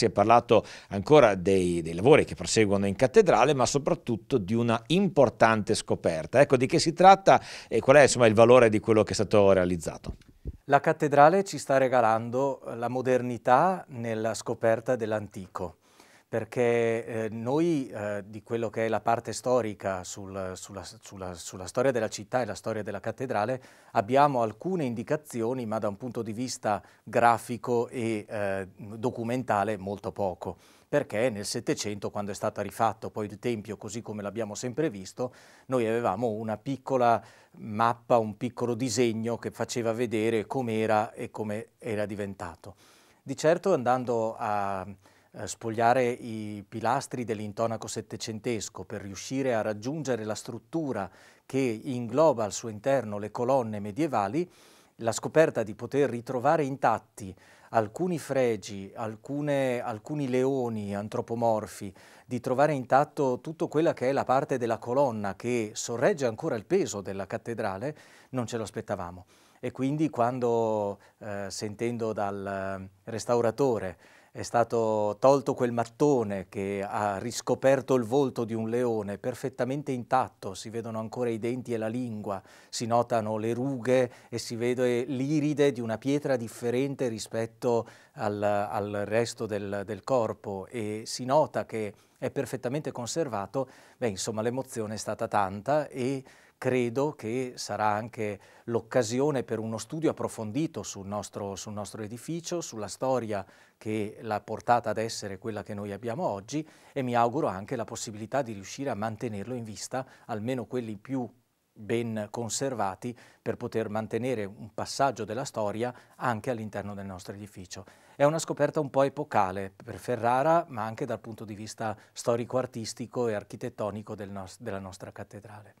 Si è parlato ancora dei, dei, lavori che proseguono in cattedrale, ma soprattutto di una importante scoperta. Ecco di che si tratta e qual è insomma, il valore di quello che è stato realizzato. La cattedrale ci sta regalando la modernità nella scoperta dell'antico perché eh, noi eh, di quello che è la parte storica sul, sulla, sulla, sulla, storia della città e la storia della cattedrale abbiamo alcune indicazioni, ma da un punto di vista grafico e eh, documentale molto poco perché nel Settecento, quando è stato rifatto poi il Tempio così come l'abbiamo sempre visto, noi avevamo una piccola mappa, un piccolo disegno che faceva vedere com'era e come era diventato. Di certo andando a eh, spogliare i pilastri dell'intonaco settecentesco per riuscire a raggiungere la struttura che ingloba al suo interno le colonne medievali, la scoperta di poter ritrovare intatti alcuni fregi, alcune, alcuni leoni antropomorfi, di trovare intatto tutta quella che è la parte della colonna che sorregge ancora il peso della cattedrale, non ce lo aspettavamo. E quindi quando, eh, sentendo dal restauratore, è stato tolto quel mattone che ha riscoperto il volto di un leone perfettamente intatto, si vedono ancora i denti e la lingua, si notano le rughe e si vede l'iride di una pietra differente rispetto al, al resto del, del, corpo e si nota che è perfettamente conservato, beh insomma l'emozione è stata tanta e credo che sarà anche l'occasione per uno studio approfondito sul nostro, sul nostro, edificio, sulla storia che l'ha portata ad essere quella che noi abbiamo oggi e mi auguro anche la possibilità di riuscire a mantenerlo in vista, almeno quelli più ben conservati, per poter mantenere un passaggio della storia anche all'interno del nostro edificio. È una scoperta un po' epocale per Ferrara, ma anche dal punto di vista storico-artistico e architettonico del no della nostra cattedrale.